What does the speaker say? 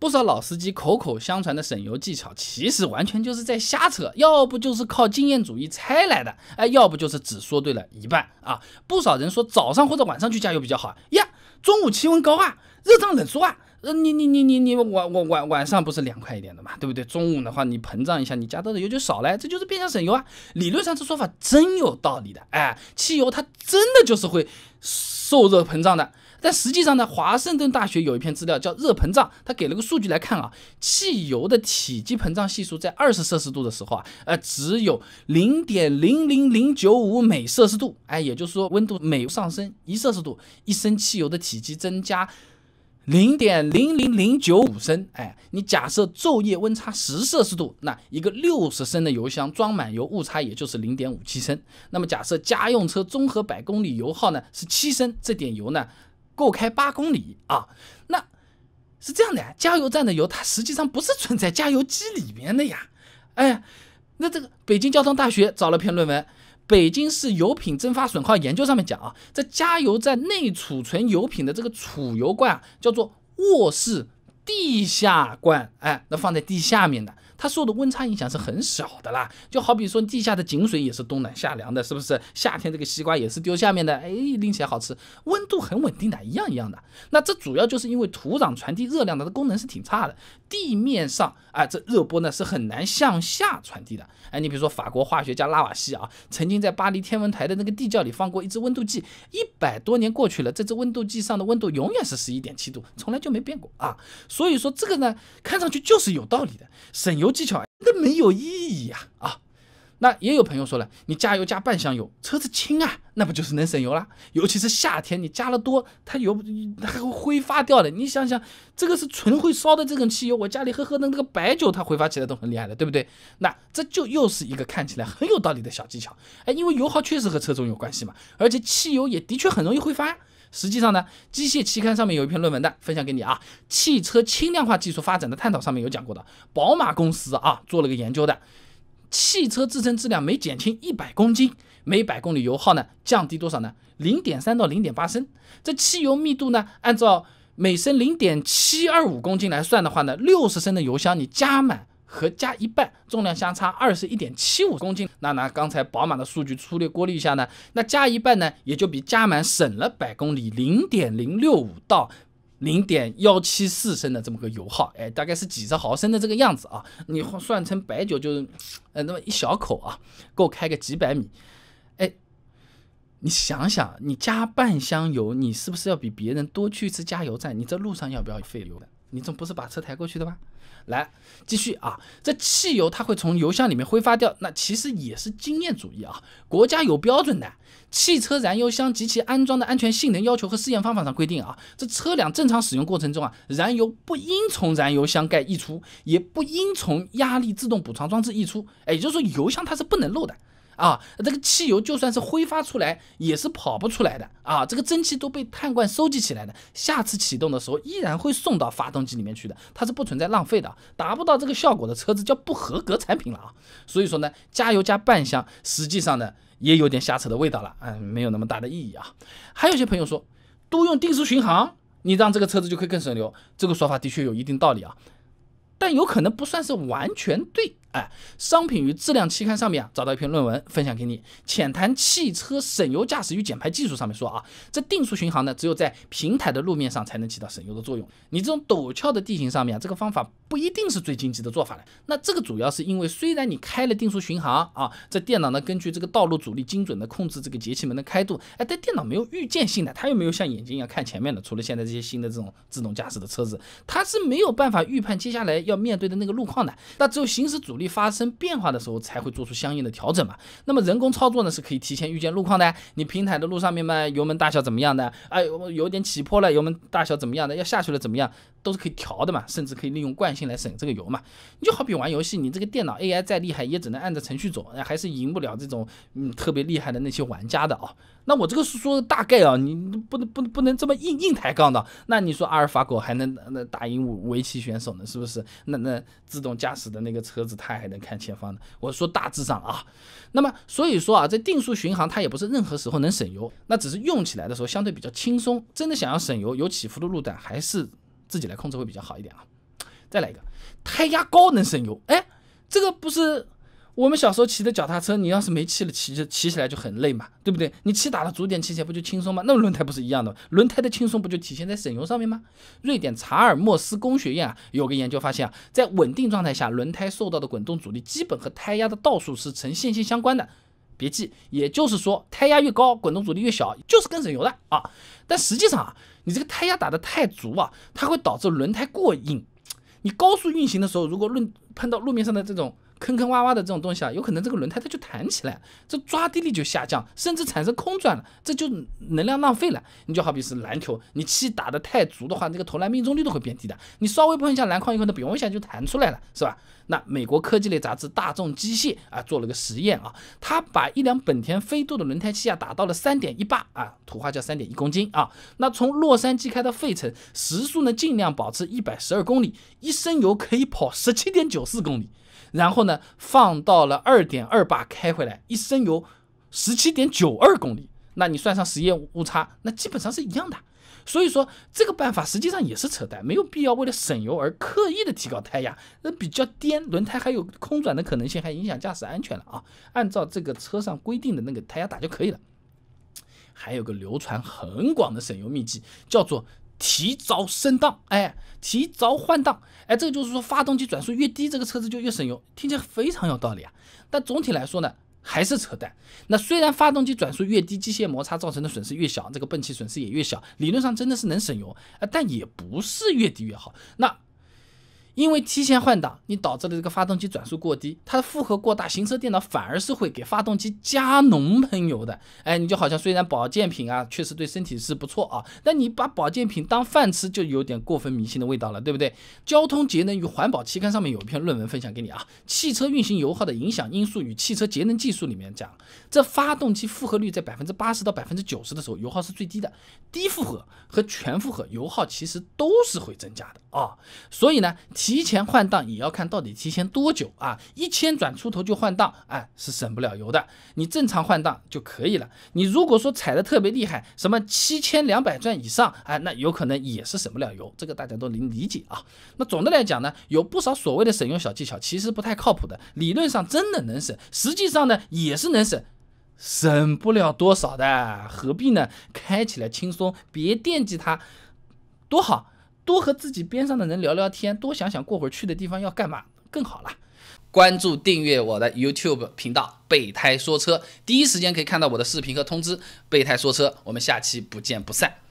不少老司机口口相传的省油技巧，其实完全就是在瞎扯，要不就是靠经验主义猜来的，哎，要不就是只说对了一半啊。不少人说早上或者晚上去加油比较好呀，中午气温高啊，热胀冷缩啊，呃，你你你你你晚晚晚晚上不是凉快一点的嘛，对不对？中午的话你膨胀一下，你加到的油就少了，这就是变相省油啊。理论上这说法真有道理的，哎，汽油它真的就是会受热膨胀的。但实际上呢，华盛顿大学有一篇资料叫热膨胀，它给了个数据来看啊，汽油的体积膨胀系数在二十摄氏度的时候啊，呃，只有零点零零零九五每摄氏度，哎，也就是说温度每上升一摄氏度，一升汽油的体积增加零点零零零九五升，哎，你假设昼夜温差十摄氏度，那一个六十升的油箱装满油误差也就是零点五七升，那么假设家用车综合百公里油耗呢是七升，这点油呢？够开八公里啊，那是这样的，加油站的油它实际上不是存，在加油机里面的呀，哎，那这个北京交通大学找了篇论文，《北京市油品蒸发损耗研究》，上面讲啊，在加油站内储存油品的这个储油罐叫做卧室地下罐，哎，那放在地下面的。它受的温差影响是很小的啦，就好比说地下的井水也是冬暖夏凉的，是不是？夏天这个西瓜也是丢下面的，哎，拎起来好吃，温度很稳定的一样一样的。那这主要就是因为土壤传递热量的功能是挺差的，地面上啊，这热波呢是很难向下传递的。哎，你比如说法国化学家拉瓦锡啊，曾经在巴黎天文台的那个地窖里放过一支温度计，一百多年过去了，这只温度计上的温度永远是十一点七度，从来就没变过啊。所以说这个呢，看上去就是有道理的，省油。技巧那没有意义呀啊！那也有朋友说了，你加油加半箱油，车子轻啊，那不就是能省油了？尤其是夏天，你加了多，它油它会挥发掉的。你想想，这个是纯会烧的这种汽油，我家里喝喝的那个白酒，它挥发起来都很厉害的，对不对？那这就又是一个看起来很有道理的小技巧，哎，因为油耗确实和车重有关系嘛，而且汽油也的确很容易挥发。实际上呢，机械期刊上面有一篇论文的分享给你啊。汽车轻量化技术发展的探讨上面有讲过的，宝马公司啊做了个研究的，汽车自身质量每减轻一百公斤，每百公里油耗呢降低多少呢？零点三到零点八升。这汽油密度呢，按照每升零点七二五公斤来算的话呢，六十升的油箱你加满。和加一半，重量相差二十一点七五公斤。那拿刚才宝马的数据粗略过滤一下呢？那加一半呢，也就比加满省了百公里零点零六五到零点幺七四升的这么个油耗，哎，大概是几十毫升的这个样子啊。你算成白酒就是，呃，那么一小口啊，够开个几百米。哎，你想想，你加半箱油，你是不是要比别人多去一次加油站？你这路上要不要费油的？你这不是把车抬过去的吗？来，继续啊！这汽油它会从油箱里面挥发掉，那其实也是经验主义啊。国家有标准的《汽车燃油箱及其安装的安全性能要求和试验方法》上规定啊，这车辆正常使用过程中啊，燃油不应从燃油箱盖溢出，也不应从压力自动补偿装置溢出。也就是说，油箱它是不能漏的。啊，这个汽油就算是挥发出来，也是跑不出来的啊。这个蒸汽都被碳罐收集起来的，下次启动的时候依然会送到发动机里面去的，它是不存在浪费的。达不到这个效果的车子叫不合格产品了啊。所以说呢，加油加半箱，实际上呢也有点瞎扯的味道了，嗯，没有那么大的意义啊。还有些朋友说，多用定时巡航，你让这个车子就可以更省油，这个说法的确有一定道理啊，但有可能不算是完全对。哎，商品与质量期刊上面找到一篇论文分享给你，《浅谈汽车省油驾驶与减排技术》上面说啊，这定速巡航呢，只有在平坦的路面上才能起到省油的作用。你这种陡峭的地形上面，这个方法不一定是最经济的做法了。那这个主要是因为，虽然你开了定速巡航啊，这电脑呢根据这个道路阻力精准的控制这个节气门的开度，哎，但电脑没有预见性的，它又没有像眼睛一样看前面的。除了现在这些新的这种自动驾驶的车子，它是没有办法预判接下来要面对的那个路况的。那只有行驶阻力。发生变化的时候才会做出相应的调整嘛。那么人工操作呢，是可以提前预见路况的。你平坦的路上面嘛，油门大小怎么样的？哎，有点起坡了，油门大小怎么样的？要下去了怎么样？都是可以调的嘛。甚至可以利用惯性来省这个油嘛。你就好比玩游戏，你这个电脑 AI 再厉害，也只能按照程序走，还是赢不了这种嗯特别厉害的那些玩家的啊。那我这个是说大概啊，你不能不能不能这么硬硬抬杠的。那你说阿尔法狗还能那打赢围棋选手呢？是不是？那那自动驾驶的那个车子它还能看前方呢？我说大致上啊。那么所以说啊，在定速巡航它也不是任何时候能省油，那只是用起来的时候相对比较轻松。真的想要省油，有起伏的路段还是自己来控制会比较好一点啊。再来一个，胎压高能省油？哎，这个不是。我们小时候骑的脚踏车，你要是没气了，骑着骑起来就很累嘛，对不对？你气打到足点，骑起来不就轻松吗？那轮胎不是一样的轮胎的轻松不就体现在省油上面吗？瑞典查尔莫斯工学院啊，有个研究发现，啊，在稳定状态下，轮胎受到的滚动阻力基本和胎压的倒数是呈线性相关的。别记，也就是说，胎压越高，滚动阻力越小，就是更省油的啊。但实际上啊，你这个胎压打得太足啊，它会导致轮胎过硬。你高速运行的时候，如果论碰到路面上的这种。坑坑洼洼的这种东西啊，有可能这个轮胎它就弹起来，这抓地力就下降，甚至产生空转了，这就能量浪费了。你就好比是篮球，你气打得太足的话，那个投篮命中率都会变低的。你稍微碰一下篮筐以后呢，嘣一下就弹出来了，是吧？那美国科技类杂志《大众机械》啊做了个实验啊，他把一辆本田飞度的轮胎气压打到了三点一八啊，土话叫三点一公斤啊。那从洛杉矶开到费城，时速呢尽量保持一百十二公里，一升油可以跑十七点九四公里。然后呢，放到了二点二八，开回来一升油，十七点九二公里。那你算上实验误差，那基本上是一样的。所以说这个办法实际上也是扯淡，没有必要为了省油而刻意的提高胎压，那比较颠，轮胎还有空转的可能性，还影响驾驶安全了啊。按照这个车上规定的那个胎压打就可以了。还有个流传很广的省油秘籍，叫做。提早升档，哎，提早换档，哎，这个就是说，发动机转速越低，这个车子就越省油，听起来非常有道理啊。但总体来说呢，还是扯淡。那虽然发动机转速越低，机械摩擦造成的损失越小，这个泵气损失也越小，理论上真的是能省油啊，但也不是越低越好。那因为提前换挡，你导致了这个发动机转速过低，它的负荷过大，行车电脑反而是会给发动机加浓喷油的。哎，你就好像虽然保健品啊确实对身体是不错啊，但你把保健品当饭吃就有点过分迷信的味道了，对不对？《交通节能与环保》期刊上面有一篇论文分享给你啊，《汽车运行油耗的影响因素与汽车节能技术》里面讲，这发动机负荷率在百分之八十到百分之九十的时候油耗是最低的，低负荷和全负荷油耗其实都是会增加的啊，所以呢。提前换挡也要看到底提前多久啊？一千转出头就换挡，哎，是省不了油的。你正常换挡就可以了。你如果说踩的特别厉害，什么七千两百转以上，哎，那有可能也是省不了油。这个大家都能理解啊。那总的来讲呢，有不少所谓的省油小技巧，其实不太靠谱的。理论上真的能省，实际上呢也是能省，省不了多少的。何必呢？开起来轻松，别惦记它，多好。多和自己边上的人聊聊天，多想想过会儿去的地方要干嘛，更好了。关注订阅我的 YouTube 频道“备胎说车”，第一时间可以看到我的视频和通知。“备胎说车”，我们下期不见不散。